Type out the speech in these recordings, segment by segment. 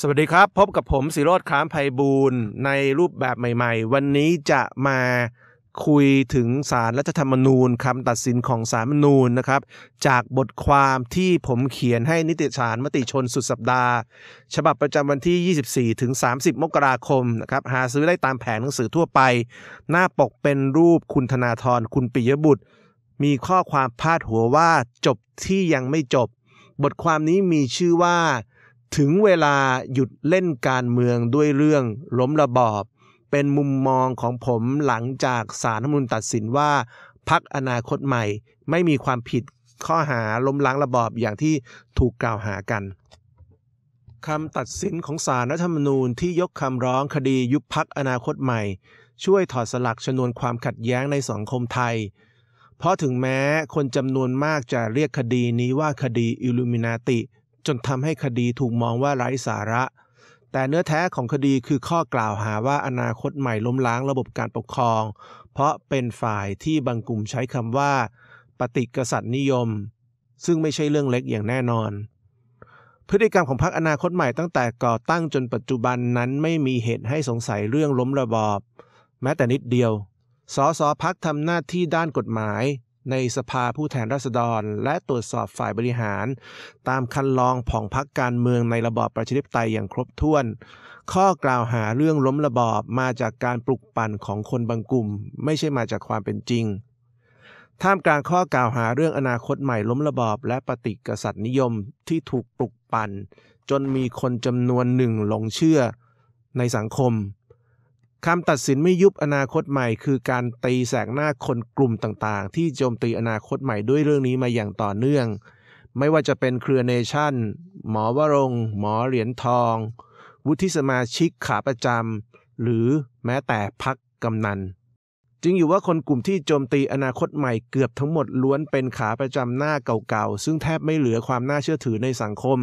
สวัสดีครับ พบกับผมสิโรธคามไพบูรณ์ในรูปแบบใหม่ๆ วันนี้จะมาคุยถึงสารรัฐธรรมนูญคำตัดสินของสารมนูญนะครับ จากบทความที่ผมเขียนให้นิติสารมติชนสุดสัปดาห์ ฉบับประจำวันที่ 24ถึง30 มกราคมนะครับหาซื้อได้ตามแผงหนังสือทั่วไป หน้าปกเป็นรูปคุณธนาธรคุณปิยบุตร มีข้อความพาดหัวว่าจบที่ยังไม่จบ บทความนี้มีชื่อว่าถึงเวลาหยุดเล่นการเมืองด้วยเรื่องล้มระบอบ เป็นมุมมองของผมหลังจากสารธรรมนูนตัดสินว่าพักอนาคตใหม่ ไม่มีความผิดข้อหาล้มล้างระบอบอย่างที่ถูกกล่าวหากัน คำตัดสินของสารรัฐธรรมนูญที่ยกคำร้องคดียุบพักอนาคตใหม่ ช่วยถอดสลักชนวนความขัดแย้งในสังคมไทย เพราะถึงแม้คนจำนวนมากจะเรียกคดีนี้ว่าคดีอิลูมินาติจนทำให้คดีถูกมองว่าไร้สาระ แต่เนื้อแท้ของคดีคือข้อกล่าวหาว่าอนาคตใหม่ล้มล้างระบบการปกครอง เพราะเป็นฝ่ายที่บางกลุ่มใช้คำว่า ปฏิกษัตริย์นิยม ซึ่งไม่ใช่เรื่องเล็กอย่างแน่นอน พฤติกรรมของพรรคอนาคตใหม่ตั้งแต่ก่อตั้งจนปัจจุบันนั้นไม่มีเหตุให้สงสัยเรื่องล้มระบอบ แม้แต่นิดเดียว สสพักทำหน้าที่ด้านกฎหมายในสภาผู้แทนราษฎรและตรวจสอบฝ่ายบริหาร ตามคันลองผ่องพักการเมืองในระบอบประชาธิปไตยอย่างครบถ้วน ข้อกล่าวหาเรื่องล้มระบอบมาจากการปลุกปั่นของคนบางกลุ่ม ไม่ใช่มาจากความเป็นจริง ท่ามกลางข้อกล่าวหาเรื่องอนาคตใหม่ล้มระบอบและปฏิกษัตริย์นิยม ที่ถูกปลุกปั่น จนมีคนจำนวนหนึ่งหลงเชื่อ ในสังคมคำตัดสินไม่ยุบอนาคตใหม่ คือการตีแสกหน้าคนกลุ่มต่างๆ ที่โจมตีอนาคตใหม่ด้วยเรื่องนี้มาอย่างต่อเนื่อง ไม่ว่าจะเป็นเครือเนชั่น หมอวรงหมอเหรียญทอง วุฒิสมาชิกขาประจำหรือแม้แต่พักกำนัน จึงอยู่ว่าคนกลุ่มที่โจมตีอนาคตใหม่เกือบทั้งหมดล้วนเป็นขาประจำหน้าเก่าๆซึ่งแทบไม่เหลือความน่าเชื่อถือในสังคม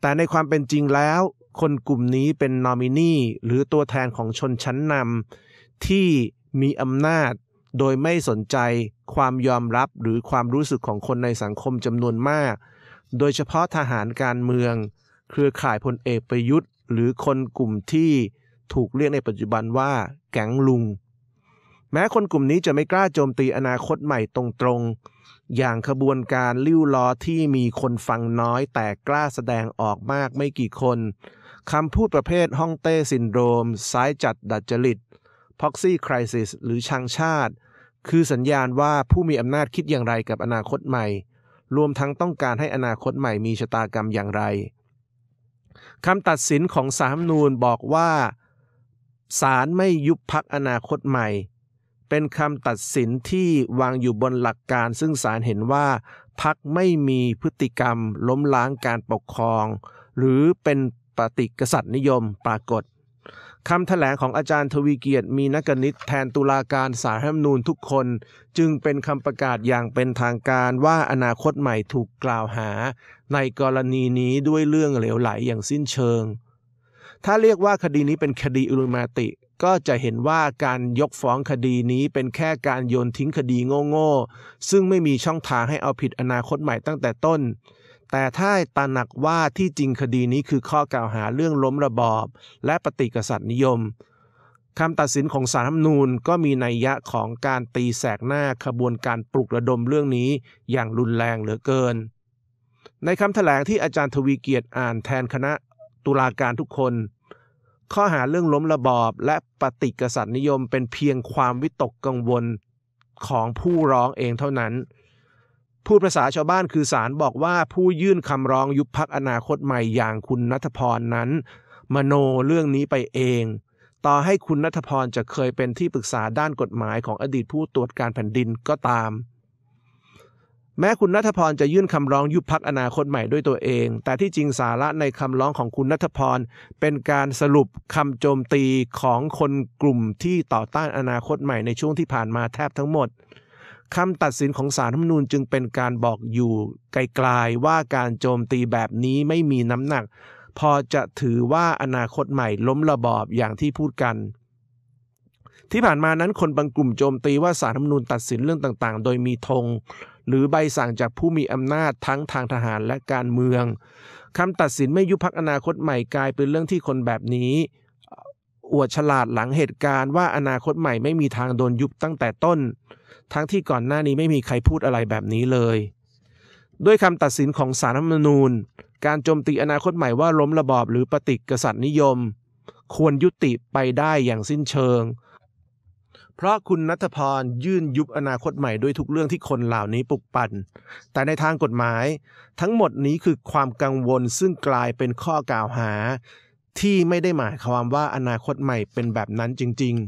แต่ในความเป็นจริงแล้วคนกลุ่มนี้เป็นนอมินีหรือตัวแทนของชนชั้นนำที่มีอำนาจโดยไม่สนใจความยอมรับหรือความรู้สึกของคนในสังคมจำนวนมาก โดยเฉพาะทหารการเมือง เครือข่ายพลเอกประยุทธ์ หรือคนกลุ่มที่ถูกเรียกในปัจจุบันว่าแก๊งลุง แม้คนกลุ่มนี้จะไม่กล้าโจมตีอนาคตใหม่ตรงๆ อย่างขบวนการลิ้วล้อที่มีคนฟังน้อยแต่กล้าแสดงออกมากไม่กี่คนคำพูดประเภทฮ่องเต้ซินโดรมซ้ายจัดดัดจริตพ็อกซี่คริสิส หรือชังชาติ คือสัญญาณว่าผู้มีอำนาจคิดอย่างไรกับอนาคตใหม่ รวมทั้งต้องการให้อนาคตใหม่มีชะตากรรมอย่างไร คำตัดสินของสามนูนบอกว่าศาลไม่ยุบพักอนาคตใหม่ เป็นคำตัดสินที่วางอยู่บนหลักการซึ่งศาลเห็นว่าพักไม่มีพฤติกรรม ล้มล้างการปกครอง หรือเป็นปฏิกษัตริย์นิยมปรากฏคำถแถลงของอาจารย์ทวีเกียรติมีนักนิตแทนตุลาการสารรัฐมนูญทุกคน จึงเป็นคำประกาศอย่างเป็นทางการว่าอนาคตใหม่ถูกกล่าวหา ในกรณีนี้ด้วยเรื่องเหลวไหลอย่างสิ้นเชิง ถ้าเรียกว่าคดีนี้เป็นคดีอุลมาติ ก็จะเห็นว่าการยกฟ้องคดีนี้เป็นแค่การโยนทิ้งคดีโง่ๆซึ่งไม่มีช่องทางให้เอาผิดอนาคตใหม่ตั้งแต่ต้นแต่ถ้าตระหนักว่าที่จริงคดีนี้คือข้อกล่าวหาเรื่องล้มระบอบ และปฏิกษัตริย์นิยมคำตัดสินของสารรัฐนูญก็มีนัยยะของการตีแสกหน้าขบวนการปลุกระดมเรื่องนี้อย่างรุนแรงเหลือเกิน ในคำแถลงที่อาจารย์ทวีเกียรติอ่านแทนคณะตุลาการทุกคน ข้อหาเรื่องล้มระบอบและปฏิกษัตริย์นิยมเป็นเพียงความวิตกกังวลของผู้ร้องเองเท่านั้นพูดภาษาชาวบ้านคือสารบอกว่าผู้ยื่นคำร้องยุบพักอนาคตใหม่ อย่างคุณนัทพรนั้น มโนเรื่องนี้ไปเอง ต่อให้คุณนัทพรจะเคยเป็นที่ปรึกษาด้านกฎหมายของอดีตผู้ตรวจการแผ่นดินก็ตาม แม้คุณนัทพรจะยื่นคำร้องยุบพักอนาคตใหม่ด้วยตัวเอง แต่ที่จริงสาระในคำร้องของคุณนัทพรเป็นการสรุปคำโจมตีของคนกลุ่มที่ต่อต้านอนาคตใหม่ในช่วงที่ผ่านมาแทบทั้งหมดคำตัดสินของสารรรมนูญจึงเป็นการบอกอยู่ ไกลๆว่าการโจมตีแบบนี้ไม่มีน้ำหนัก พอจะถือว่าอนาคตใหม่ล้มระบอบอย่างที่พูดกัน ที่ผ่านมานั้นคนบางกลุ่มโจมตีว่าสารรรมนูญตัดสินเรื่องต่างๆ โดยมีธงหรือใบสั่งจากผู้มีอำนาจทั้งทางทหารและการเมือง คำตัดสินไม่ยุบพักอนาคตใหม่กลายเป็นเรื่องที่คนแบบนี้อวดฉลาดหลังเหตุการณ์ว่าอนาคตใหม่ไม่มีทางโดนยุบตั้งแต่ต้นทั้งที่ก่อนหน้านี้ไม่มีใครพูดอะไรแบบนี้เลย ด้วยคำตัดสินของสารรัฐมนูญ การโจมตีอนาคตใหม่ว่าล้มระบอบ หรือปฏิกษัตริย์นิยม ควรยุติไปได้อย่างสิ้นเชิง เพราะคุณนัทพรยื่นยุบอนาคตใหม่ด้วยทุกเรื่องที่คนเหล่านี้ปลุกปั่น แต่ในทางกฎหมาย ทั้งหมดนี้คือความกังวลซึ่งกลายเป็นข้อกล่าวหา ที่ไม่ได้หมายความว่าอนาคตใหม่เป็นแบบนั้นจริง ๆ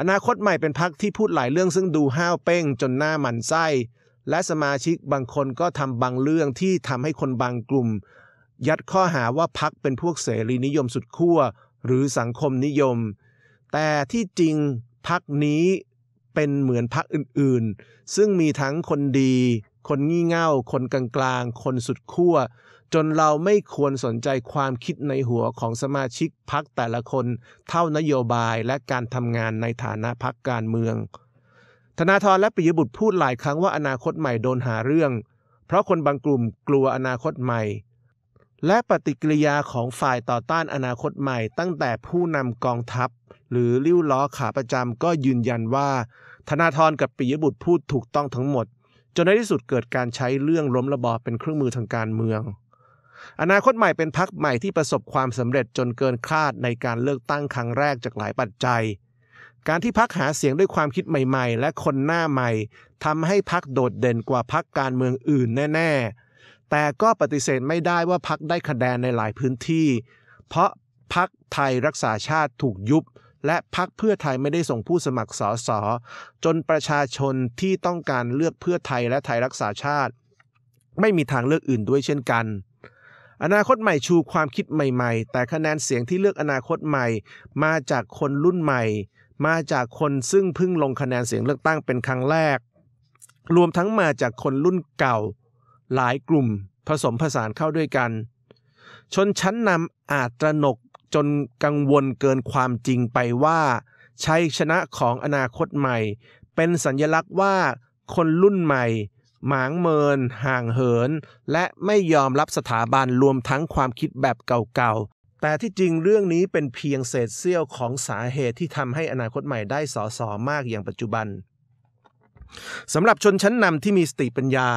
อนาคตใหม่เป็นพักที่พูดหลายเรื่องซึ่งดูห้าวเป้งจนหน้ามันไส้ และสมาชิกบางคนก็ทำบางเรื่องที่ทำให้คนบางกลุ่ม ยัดข้อหาว่าพักเป็นพวกเสรีนิยมสุดขั้วหรือสังคมนิยม แต่ที่จริงพักนี้เป็นเหมือนพักอื่นๆ ซึ่งมีทั้งคนดีคนงี่เง่า คนกลางๆ คนสุดขั้ว จนเราไม่ควรสนใจความคิดในหัวของสมาชิกพักแต่ละคนเท่านโยบายและการทำงานในฐานะพักการเมือง ธนาธรและปิยบุตรพูดหลายครั้งว่าอนาคตใหม่โดนหาเรื่อง เพราะคนบางกลุ่มกลัวอนาคตใหม่ และปฏิกิริยาของฝ่ายต่อต้านอนาคตใหม่ ตั้งแต่ผู้นำกองทัพ หรือลิ้วล้อขาประจำก็ยืนยันว่า ธนาธรกับปิยบุตรพูดถูกต้องทั้งหมดจนในที่สุดเกิดการใช้เรื่องล้มระบอบเป็นเครื่องมือทางการเมือง อนาคตใหม่เป็นพรรคใหม่ที่ประสบความสำเร็จจนเกินคาดในการเลือกตั้งครั้งแรกจากหลายปัจจัย การที่พักหาเสียงด้วยความคิดใหม่ๆ และคนหน้าใหม่ ทำให้พักโดดเด่นกว่าพักการเมืองอื่นแน่ ๆ แต่ก็ปฏิเสธไม่ได้ว่าพักได้คะแนนในหลายพื้นที่ เพราะพักไทยรักษาชาติถูกยุบและพักเพื่อไทยไม่ได้ส่งผู้สมัครสอสอจนประชาชนที่ต้องการเลือกเพื่อไทยและไทยรักษาชาติ ไม่มีทางเลือกอื่นด้วยเช่นกัน อนาคตใหม่ชูความคิดใหม่ๆ แต่คะแนนเสียงที่เลือกอนาคตใหม่ มาจากคนรุ่นใหม่ มาจากคนซึ่งเพิ่งลงคะแนนเสียงเลือกตั้งเป็นครั้งแรก รวมทั้งมาจากคนรุ่นเก่า หลายกลุ่ม ผสมผสานเข้าด้วยกัน ชนชั้นนำอาจตระหนกจนกังวลเกินความจริงไปว่าชัยชนะของอนาคตใหม่ เป็นสัญญลักษณ์ว่าคนรุ่นใหม่ หมางเมิน ห่างเหิน และไม่ยอมรับสถาบันรวมทั้งความคิดแบบเก่าๆ แต่ที่จริงเรื่องนี้เป็นเพียงเศษเสี้ยวของสาเหตุที่ทำให้อนาคตใหม่ได้สอสอมากอย่างปัจจุบันสำหรับชนชั้นนำที่มีสติปัญญา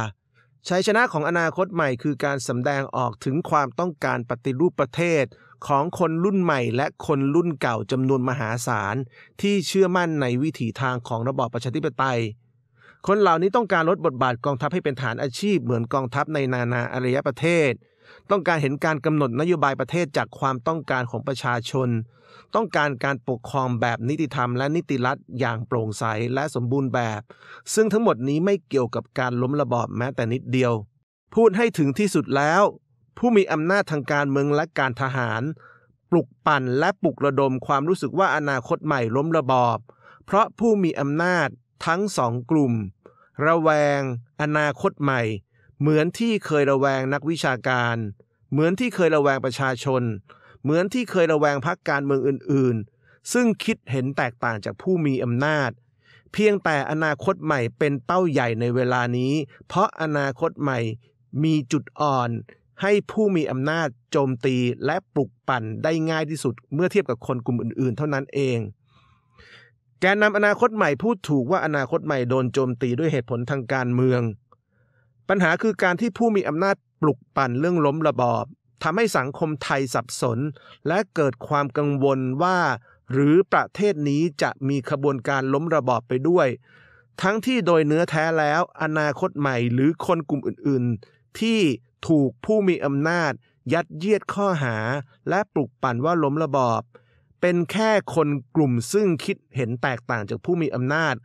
ชัยชนะของอนาคตใหม่คือการสำแดงออกถึงความต้องการปฏิรูปประเทศ ของคนรุ่นใหม่และคนรุ่นเก่าจำนวนมหาศาล ที่เชื่อมั่นในวิถีทางของระบอบประชาธิปไตย คนเหล่านี้ต้องการลดบทบาทกองทัพให้เป็นฐานอาชีพเหมือนกองทัพในนานาอารยประเทศต้องการเห็นการกำหนดนโยบายประเทศจากความต้องการของประชาชน ต้องการการปกครองแบบนิติธรรมและนิติรัฐอย่างโปร่งใสและสมบูรณ์แบบ ซึ่งทั้งหมดนี้ไม่เกี่ยวกับการล้มระบอบแม้แต่นิดเดียว พูดให้ถึงที่สุดแล้ว ผู้มีอำนาจทางการเมืองและการทหาร ปลุกปั่นและปลุกระดมความรู้สึกว่าอนาคตใหม่ล้มระบอบ เพราะผู้มีอำนาจทั้งสองกลุ่มระแวงอนาคตใหม่เหมือนที่เคยระแวงนักวิชาการ เหมือนที่เคยระแวงประชาชน เหมือนที่เคยระแวงพรรคการเมืองอื่นๆ ซึ่งคิดเห็นแตกต่างจากผู้มีอำนาจ เพียงแต่อนาคตใหม่เป็นเป้าใหญ่ในเวลานี้ เพราะอนาคตใหม่มีจุดอ่อน ให้ผู้มีอำนาจ โจมตีและปลุกปั่นได้ง่ายที่สุดเมื่อเทียบกับคนกลุ่มอื่นๆ เท่านั้นเองแกนนำอนาคตใหม่พูดถูกว่าอนาคตใหม่โดนโจมตีด้วยเหตุผลทางการเมืองปัญหาคือการที่ผู้มีอำนาจปลุกปั่นเรื่องล้มระบอบทำให้สังคมไทยสับสน และเกิดความกังวลว่า หรือประเทศนี้จะมีขบวนการล้มระบอบไปด้วย ทั้งที่โดยเนื้อแท้แล้ว อนาคตใหม่หรือคนกลุ่มอื่นๆ ที่ถูกผู้มีอำนาจ ยัดเยียดข้อหาและปลุกปั่นว่าล้มระบอบ เป็นแค่คนกลุ่มซึ่งคิดเห็นแตกต่างจากผู้มีอำนาจ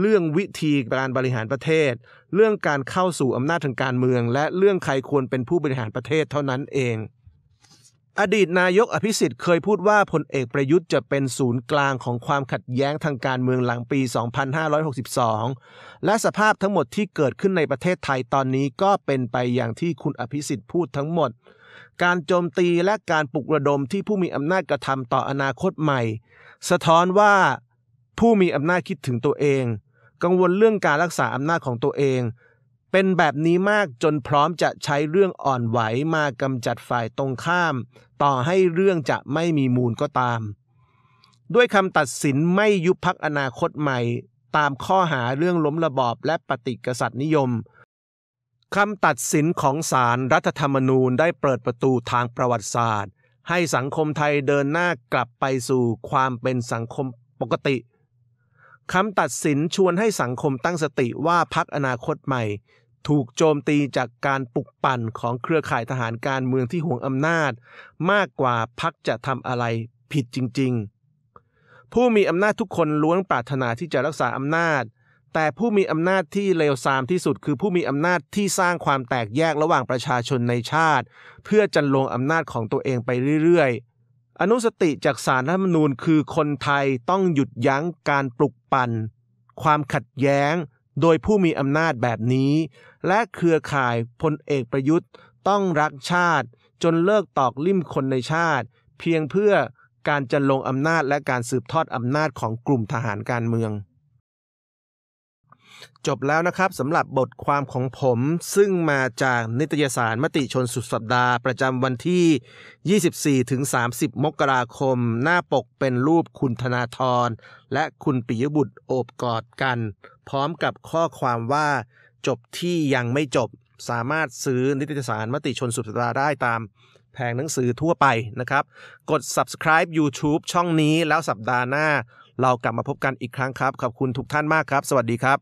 เรื่องวิธีการบริหารประเทศ เรื่องการเข้าสู่อำนาจทางการเมือง และเรื่องใครควรเป็นผู้บริหารประเทศเท่านั้นเอง อดีตนายกอภิสิทธิ์เคยพูดว่าพลเอกประยุทธ์จะเป็นศูนย์กลางของความขัดแย้งทางการเมืองหลังปี2562และสภาพทั้งหมดที่เกิดขึ้นในประเทศไทยตอนนี้ก็เป็นไปอย่างที่คุณอภิสิทธิ์พูดทั้งหมด การโจมตีและการปลุกระดมที่ผู้มีอำนาจกระทำต่ออนาคตใหม่ สะท้อนว่าผู้มีอำนาจคิดถึงตัวเอง กังวลเรื่องการรักษาอำนาจของตัวเอง เป็นแบบนี้มากจนพร้อมจะใช้เรื่องอ่อนไหวมากำจัดฝ่ายตรงข้าม ต่อให้เรื่องจะไม่มีมูลก็ตาม ด้วยคำตัดสินไม่ยุบพักอนาคตใหม่ ตามข้อหาเรื่องล้มระบอบ และปฏิกษัตริย์นิยม คำตัดสินของศาลรรัฐธรรมนูญได้เปิดประตูทางประวัติศาสตร์ ให้สังคมไทยเดินหน้ากลับไปสู่ความเป็นสังคมปกติคำตัดสินชวนให้สังคมตั้งสติว่าพักอนาคตใหม่ ถูกโจมตีจากการปลุกปั่นของเครือข่ายทหารการเมืองที่ห่วงอำนาจ มากกว่าพักจะทำอะไรผิดจริง ๆ ผู้มีอำนาจทุกคนล้วนปรารถนาที่จะรักษาอำนาจ แต่ผู้มีอำนาจที่เลวทรามที่สุดคือผู้มีอำนาจที่สร้างความแตกแยกระหว่างประชาชนในชาติ เพื่อจันลงอำนาจของตัวเองไปเรื่อยๆ อนุสติจากสารรัฐมนูญคือคนไทยต้องหยุดยั้งการปลุกปั่นความขัดแย้งโดยผู้มีอำนาจแบบนี้ และเครือข่ายพลเอกประยุทธ์ต้องรักชาติ จนเลิกตอกลิ่มคนในชาติ เพียงเพื่อการจะลงอำนาจและการสืบทอดอำนาจของกลุ่มทหารการเมืองจบแล้วนะครับสำหรับบทความของผมซึ่งมาจากนิตยสารมติชนสุดสัปดาห์ประจำวันที่ 24ถึง30 มกราคม หน้าปกเป็นรูปคุณธนาธรและคุณปิยบุตรโอบกอดกัน พร้อมกับข้อความว่าจบที่ยังไม่จบ สามารถซื้อนิตยสารมติชนสุดสัปดาห์ได้ตาม แผงหนังสือทั่วไปนะครับ กด subscribe YouTube ช่องนี้แล้วสัปดาห์หน้า เรากลับมาพบกันอีกครั้งครับขอบคุณทุกท่านมากครับ สวัสดีครับ